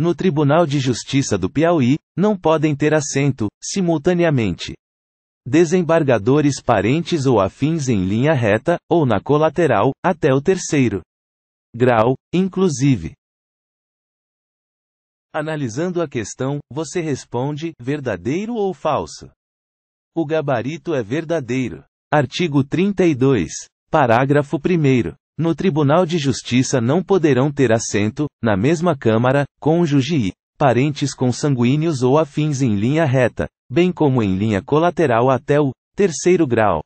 no Tribunal de Justiça do Piauí, não podem ter assento, simultaneamente. Desembargadores parentes ou afins em linha reta, ou na colateral, até o terceiro grau, inclusive. Analisando a questão, você responde: verdadeiro ou falso? O gabarito é verdadeiro. Artigo 32. Parágrafo 1 no Tribunal de Justiça não poderão ter assento, na mesma Câmara, cônjuge e parentes consanguíneos ou afins em linha reta, bem como em linha colateral até o terceiro grau.